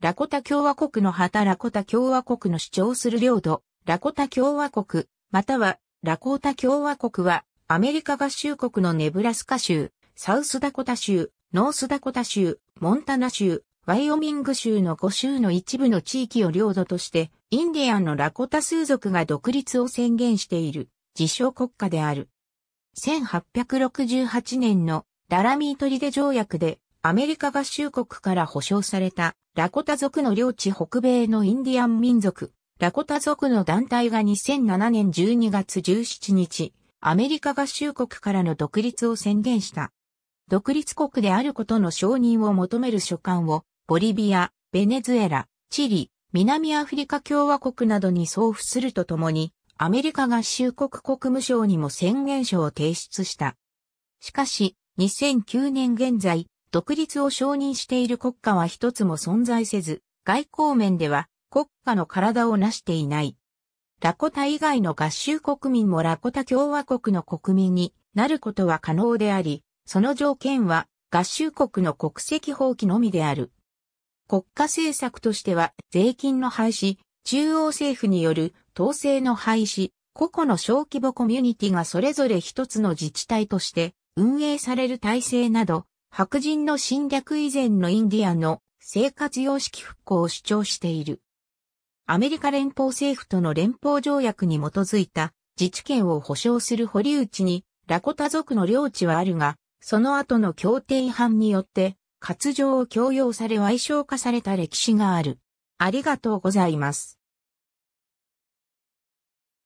ラコタ共和国の旗ラコタ共和国の主張する領土、ラコタ共和国、またはラコータ共和国は、アメリカ合衆国のネブラスカ州、サウスダコタ州、ノースダコタ州、モンタナ州、ワイオミング州の5州の一部の地域を領土として、インディアンのラコタ数族が独立を宣言している、自称国家である。1868年のダラミートリデ条約でアメリカ合衆国から保障されたラコタ族の領地北米のインディアン民族、ラコタ族の団体が2007年12月17日、アメリカ合衆国からの独立を宣言した。独立国であることの承認を求める書簡を、ボリビア、ベネズエラ、チリ、南アフリカ共和国などに送付するとともに、アメリカ合衆国国務省にも宣言書を提出した。しかし、2009年現在、独立を承認している国家は一つも存在せず、外交面では国家の体を成していない。ラコタ以外の合衆国民もラコタ共和国の国民になることは可能であり、その条件は合衆国の国籍放棄のみである。国家政策としては税金の廃止、中央政府による統制の廃止、個々の小規模コミュニティがそれぞれ一つの自治体として運営される体制など白人の侵略以前のインディアの生活様式復興を主張している。アメリカ連邦政府との連邦条約に基づいた自治権を保障する堀内にラコタ族の領地はあるが、その後の協定違反によって割譲を強要され賠償化された歴史がある。ありがとうございます。